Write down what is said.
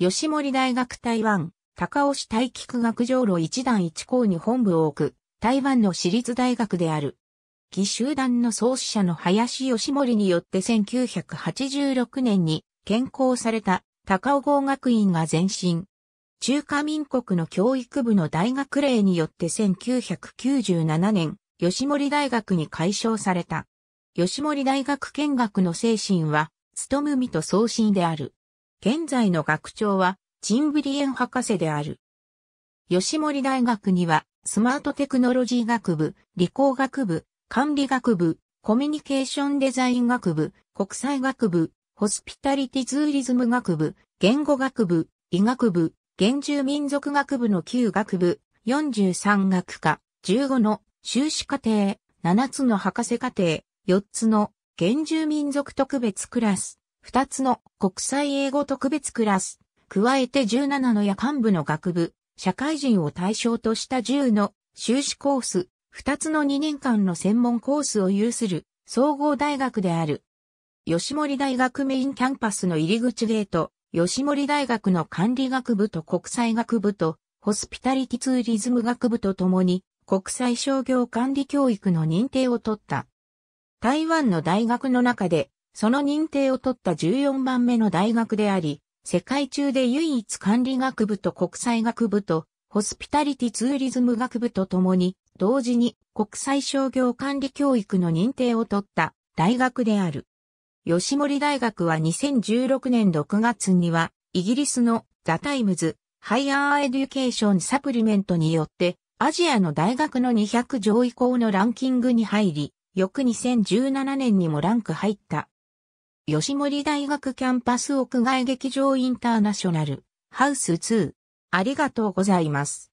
吉森大学台湾、高尾市大菊学上路一段一校に本部を置く、台湾の私立大学である。義集団の創始者の林義森によって1986年に建校された高尾合学院が前身。中華民国の教育部の大学令によって1997年、吉森大学に改称された。吉森大学見学の精神は、務むみと創進である。現在の学長は、チンブリエン博士である。吉森大学には、スマートテクノロジー学部、理工学部、管理学部、コミュニケーションデザイン学部、国際学部、ホスピタリティツーリズム学部、言語学部、医学部、原住民族学部の旧学部、43学科、15の修士課程、7つの博士課程、4つの原住民族特別クラス、2つの国際英語特別クラス、加えて17の夜間部の学部、社会人を対象とした10の修士コース、2つの2年間の専門コースを有する総合大学である。吉森大学メインキャンパスの入り口ゲート、吉森大学の管理学部と国際学部と、ホスピタリティツーリズム学部とともに、国際商業管理教育の認定を取った。台湾の大学の中で、その認定を取った14番目の大学であり、世界中で唯一管理学部と国際学部と、ホスピタリティツーリズム学部とともに、同時に国際商業管理教育の認定を取った大学である。吉森大学は2016年6月には、イギリスのザ・タイムズ・ハイアー・エデュケーション・サプリメントによって、アジアの大学の200上位校のランキングに入り、翌2017年にもランク入った。吉森大学キャンパス屋外劇場インターナショナル、ハウス2。ありがとうございます。